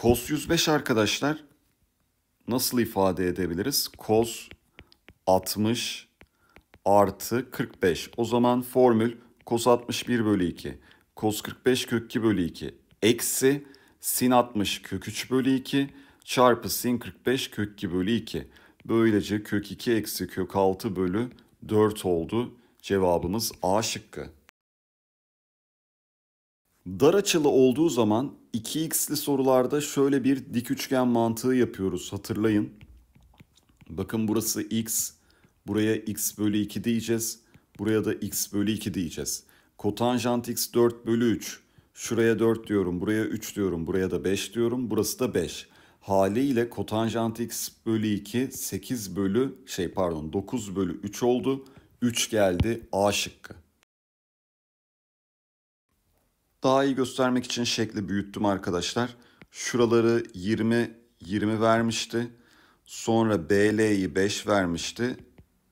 Cos 105 arkadaşlar nasıl ifade edebiliriz? Cos 60 artı 45. O zaman formül cos 61 bölü 2. Cos 45 kök 2 bölü 2. Eksi sin 60 kök 3 bölü 2 çarpı sin 45 kök 2 bölü 2. Böylece kök 2 eksi kök 6 bölü 4 oldu. Cevabımız A şıkkı. Dar açılı olduğu zaman 2x'li sorularda şöyle bir dik üçgen mantığı yapıyoruz hatırlayın. Bakın burası x, buraya x bölü 2 diyeceğiz, buraya da x bölü 2 diyeceğiz. Kotanjant x 4 bölü 3, şuraya 4 diyorum, buraya 3 diyorum, buraya da 5 diyorum, burası da 5. Haliyle kotanjant x bölü 2 8 bölü şey pardon 9 bölü 3 oldu. 3 geldi A şıkkı. Daha iyi göstermek için şekli büyüttüm arkadaşlar. Şuraları 20 20 vermişti. Sonra BL'yi 5 vermişti.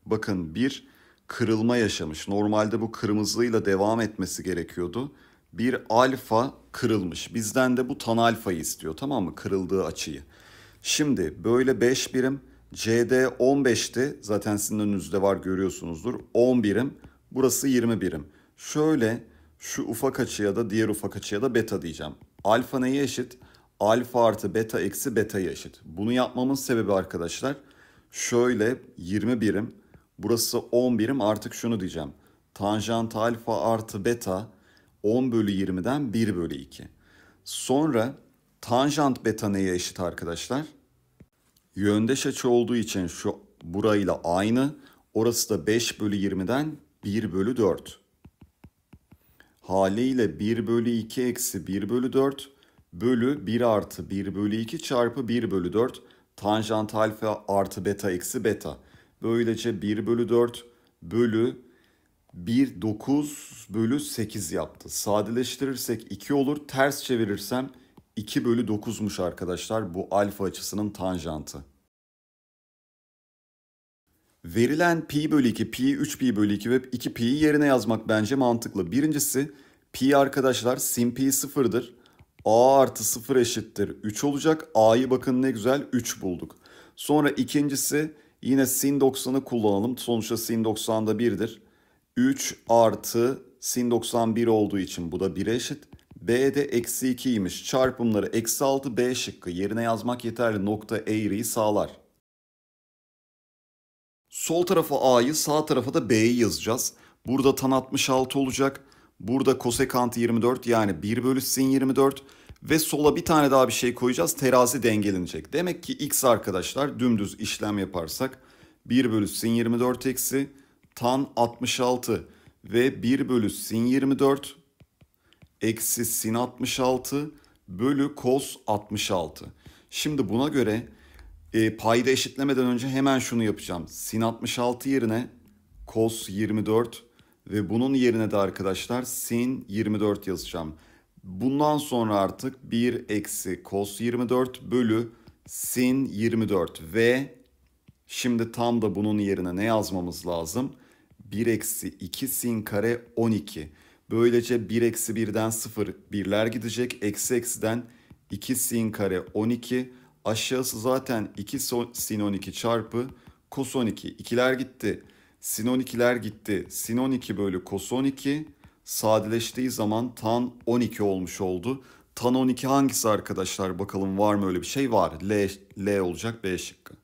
Bakın bir kırılma yaşamış. Normalde bu kırmızıyla devam etmesi gerekiyordu. Bir alfa kırılmış. Bizden de bu tan alfayı istiyor tamam mı? Kırıldığı açıyı. Şimdi böyle 5 birim CD 15'ti. Zaten sizin önünüzde var görüyorsunuzdur. 10 birim. Burası 20 birim. Şöyle şu ufak açıya da diğer ufak açıya da beta diyeceğim. Alfa neye eşit? Alfa artı beta eksi beta'ya eşit. Bunu yapmamın sebebi arkadaşlar şöyle 20 birim burası 10 birim artık şunu diyeceğim. Tanjant alfa artı beta 10 bölü 20'den 1 bölü 2. Sonra tanjant beta neye eşit arkadaşlar? Yöndeş açı olduğu için şu burayla aynı. Orası da 5 bölü 20'den 1 bölü 4 haliyle 1 bölü 2 eksi 1 bölü 4 bölü 1 artı 1 bölü 2 çarpı 1 bölü 4 tanjant alfa artı beta eksi beta. Böylece 1 bölü 4 bölü 1 9 bölü 8 yaptı. Sadeleştirirsek 2 olur. Ters çevirirsem 2 bölü 9'muş arkadaşlar bu alfa açısının tanjantı. Verilen pi bölü 2, pi 3 pi bölü 2 ve 2 pi'yi yerine yazmak bence mantıklı. Birincisi Pi arkadaşlar sin pi sıfırdır. A artı sıfır eşittir 3 olacak. A'yı bakın ne güzel 3 bulduk. Sonra ikincisi yine sin 90'ı kullanalım. Sonuçta sin 90 da 1'dir. 3 artı sin 91 olduğu için bu da 1'e eşit. B de eksi 2 2'ymiş. Çarpımları eksi 6 B şıkkı. Yerine yazmak yeterli nokta eğriyi sağlar. Sol tarafa A'yı sağ tarafa da B'yi yazacağız. Burada tan 66 olacak. Burada kosekant 24 yani 1 bölü sin 24 ve sola bir tane daha bir şey koyacağız terazi dengelenecek. Demek ki x arkadaşlar dümdüz işlem yaparsak 1 bölü sin 24 eksi tan 66 ve 1 bölü sin 24 eksi sin 66 bölü kos 66. Şimdi buna göre e, payda eşitlemeden önce hemen şunu yapacağım. Sin 66 yerine kos 24 ve bunun yerine de arkadaşlar sin 24 yazacağım. Bundan sonra artık 1 eksi cos 24 bölü sin 24 ve şimdi tam da bunun yerine ne yazmamız lazım? 1 eksi 2 sin kare 12. Böylece 1 eksi 1'den 0 birler gidecek. Eksi eksiden 2 sin kare 12. Aşağısı zaten 2 sin 12 çarpı cos 12. İkiler gitti. Sin 12'ler gitti. Sin 12 bölü kos 12 sadeleştiği zaman tan 12 olmuş oldu. Tan 12 hangisi arkadaşlar bakalım var mı öyle bir şey? Var. L, L olacak B şıkkı.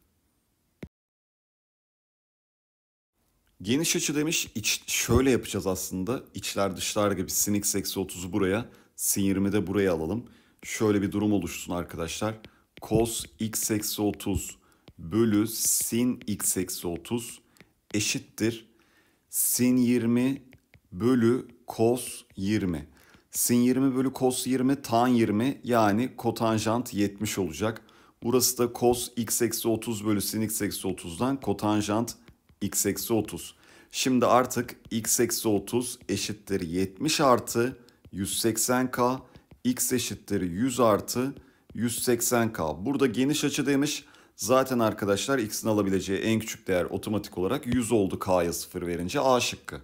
Geniş açı demiş iç, şöyle yapacağız aslında. İçler dışlar gibi sin x eksi 30'u buraya, sin 20 de buraya alalım. Şöyle bir durum oluşsun arkadaşlar. Cos x eksi 30 bölü sin x eksi 30 eşittir sin 20 bölü kos 20. Sin 20 bölü kos 20 tan 20 yani kotanjant 70 olacak. Burası da kos x eksi 30 bölü sin x eksi 30'dan kotanjant x eksi 30. Şimdi artık x eksi 30 eşittir 70 artı 180k x eşittir 100 artı 180k. Burada geniş açı demiş. Zaten arkadaşlar x'in alabileceği en küçük değer otomatik olarak 100 oldu k'ya 0 verince a şıkkı.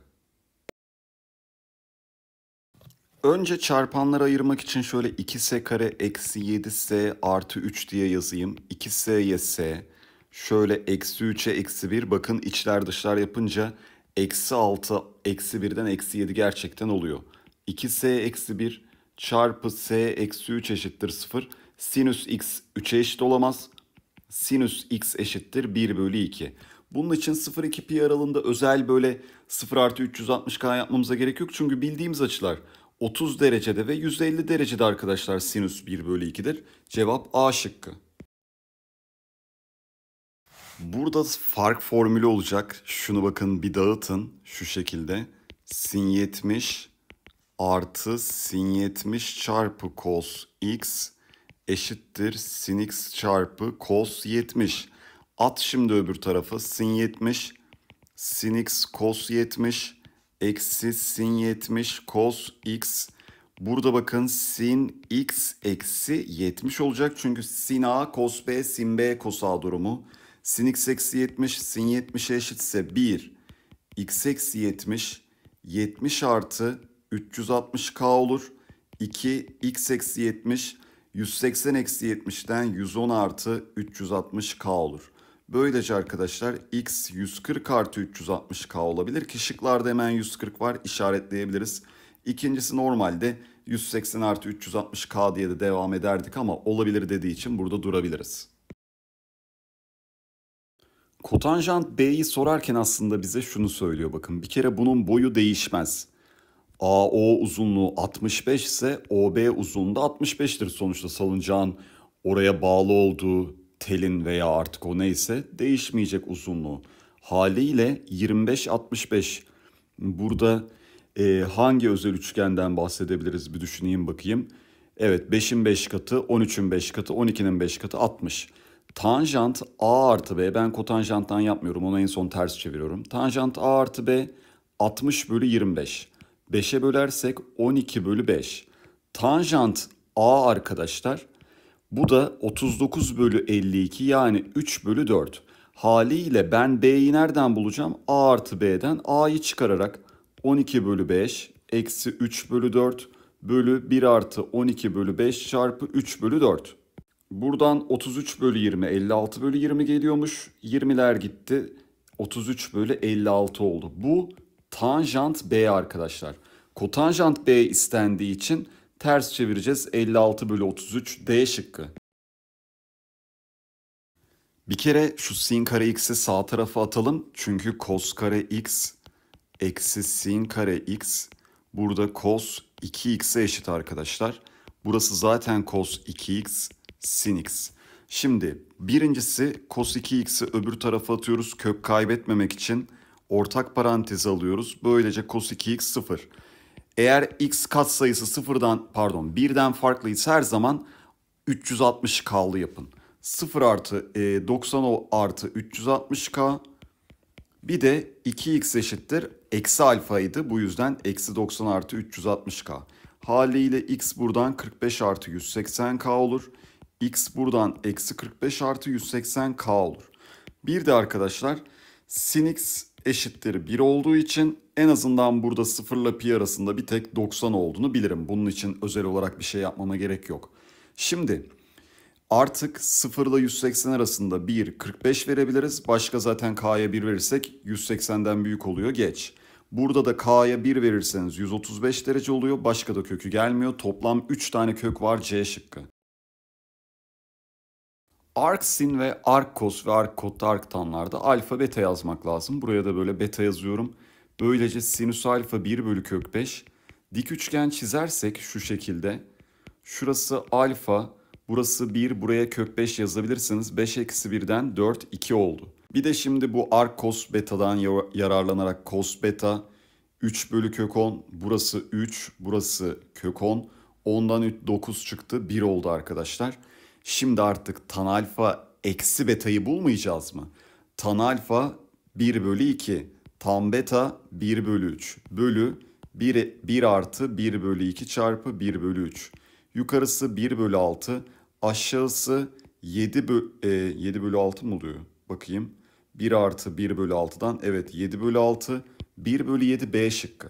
Önce çarpanları ayırmak için şöyle 2s kare eksi 7s artı 3 diye yazayım. 2s'ye s. Şöyle eksi 3'e eksi 1 bakın içler dışlar yapınca eksi 6 eksi 1'den eksi 7 gerçekten oluyor. 2s eksi 1 çarpı s eksi 3 eşittir 0. Sinüs x 3'e eşit olamaz sinüs x eşittir 1 bölü 2. Bunun için 0-2 pi aralığında özel böyle 0 artı 360K yapmamıza gerek yok. Çünkü bildiğimiz açılar 30 derecede ve 150 derecede arkadaşlar sinüs 1 bölü 2'dir. Cevap A şıkkı. Burada fark formülü olacak. Şunu bakın bir dağıtın şu şekilde. Sin 70 artı sin 70 çarpı cos x eşittir sin x çarpı cos 70. At şimdi öbür tarafa sin 70 sin x cos 70 eksi sin 70 cos x. Burada bakın sin x eksi 70 olacak. Çünkü sin a cos b sin b cos a durumu. Sin x eksi 70 sin 70'e eşitse 1 x eksi 70 70 artı 360k olur. 2 x eksi 70 180 eksi 70'ten 110 artı 360K olur. Böylece arkadaşlar x 140 artı 360K olabilir ki şıklarda hemen 140 var işaretleyebiliriz. İkincisi normalde 180 artı 360K diye de devam ederdik ama olabilir dediği için burada durabiliriz. Kotanjant B'yi sorarken aslında bize şunu söylüyor bakın. Bir kere bunun boyu değişmez. AO uzunluğu 65 ise OB uzunluğu da 65'tir. Sonuçta salıncağın oraya bağlı olduğu telin veya artık o neyse değişmeyecek uzunluğu. Haliyle 25-65. Burada e, hangi özel üçgenden bahsedebiliriz bir düşüneyim bakayım. Evet 5'in 5 katı, 13'ün 5 katı, 12'nin 5 katı 60. Tanjant A artı B. Ben kotanjanttan yapmıyorum. Onu en son ters çeviriyorum. Tanjant A artı B 60 bölü 25. 5'e bölersek 12 bölü 5. Tanjant A arkadaşlar. Bu da 39 bölü 52 yani 3 bölü 4. Haliyle ben B'yi nereden bulacağım? A artı B'den A'yı çıkararak 12 bölü 5 eksi 3 bölü 4 bölü 1 artı 12 bölü 5 çarpı 3 bölü 4. Buradan 33 bölü 20 56 bölü 20 geliyormuş. 20'ler gitti. 33 bölü 56 oldu. Bu tanjant B arkadaşlar. Kotanjant B istendiği için ters çevireceğiz 56 bölü 33 D şıkkı. Bir kere şu sin kare x'i sağ tarafa atalım. Çünkü cos kare x eksi sin kare x burada cos 2x'e eşit arkadaşlar. Burası zaten cos 2x sin x. Şimdi birincisi cos 2x'i öbür tarafa atıyoruz kök kaybetmemek için ortak parantez alıyoruz. Böylece cos 2x 0. Eğer x katsayısı sıfırdan pardon birden farklıysa her zaman 360 kaldı yapın. 0 artı e, 90 artı 360k bir de 2x eşittir eksi alfaydı bu yüzden eksi 90 artı 360k. Haliyle x buradan 45 artı 180k olur. x buradan eksi 45 artı 180k olur. Bir de arkadaşlar sin x eşittir 1 olduğu için en azından burada 0 ile pi arasında bir tek 90 olduğunu bilirim. Bunun için özel olarak bir şey yapmama gerek yok. Şimdi artık 0 ile 180 arasında 1 45 verebiliriz. Başka zaten k'ya 1 verirsek 180'den büyük oluyor geç. Burada da k'ya 1 verirseniz 135 derece oluyor. Başka da kökü gelmiyor. Toplam 3 tane kök var C şıkkı. Arcsin ve Arcos ve Arcot Arctanlarda alfa beta yazmak lazım. Buraya da böyle beta yazıyorum. Böylece sinüs alfa 1 bölü kök 5. Dik üçgen çizersek şu şekilde. Şurası alfa, burası 1, buraya kök 5 yazabilirsiniz. 5 eksi 1'den 4, 2 oldu. Bir de şimdi bu arkos betadan yararlanarak kos beta 3 bölü kök 10, burası 3, burası kök 10. Ondan 9 çıktı, 1 oldu arkadaşlar. Şimdi artık tan alfa eksi betayı bulmayacağız mı? Tan alfa 1 bölü 2, tan beta 1 bölü 3 bölü 1, 1 artı 1 bölü 2 çarpı 1 bölü 3. Yukarısı 1 bölü 6, aşağısı 7, bö e, 7 bölü 6 mı oluyor? Bakayım. 1 artı 1 bölü 6'dan evet 7 bölü 6, 1 bölü 7 B şıkkı.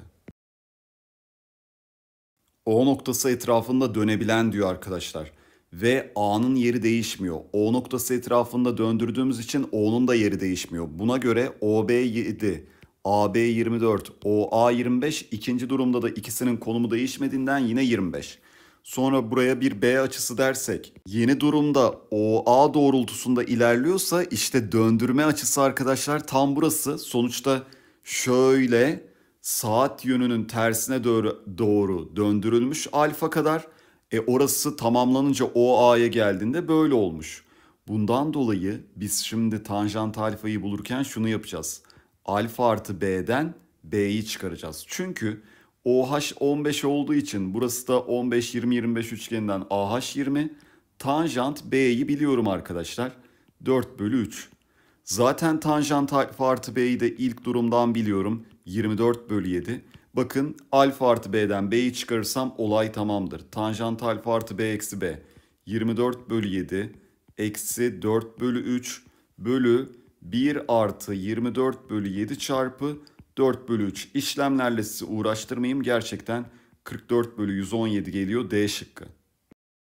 O noktası etrafında dönebilen diyor arkadaşlar ve A'nın yeri değişmiyor. O noktası etrafında döndürdüğümüz için O'nun da yeri değişmiyor. Buna göre OB 7, AB 24, OA 25 ikinci durumda da ikisinin konumu değişmediğinden yine 25. Sonra buraya bir B açısı dersek yeni durumda OA doğrultusunda ilerliyorsa işte döndürme açısı arkadaşlar tam burası. Sonuçta şöyle saat yönünün tersine doğru, doğru döndürülmüş alfa kadar e orası tamamlanınca o A'ya geldiğinde böyle olmuş. Bundan dolayı biz şimdi tanjant alfayı bulurken şunu yapacağız. Alfa artı B'den B'yi çıkaracağız. Çünkü OH 15 olduğu için burası da 15 20 25 üçgeninden AH 20 tanjant B'yi biliyorum arkadaşlar. 4 bölü 3. Zaten tanjant alfa artı B'yi de ilk durumdan biliyorum. 24 bölü 7. Bakın alfa artı b'den b'yi çıkarırsam olay tamamdır. Tanjant alfa artı b eksi b. 24 bölü 7 eksi 4 bölü 3 bölü 1 artı 24 bölü 7 çarpı 4 bölü 3. İşlemlerle sizi uğraştırmayayım. Gerçekten 44 bölü 117 geliyor D şıkkı.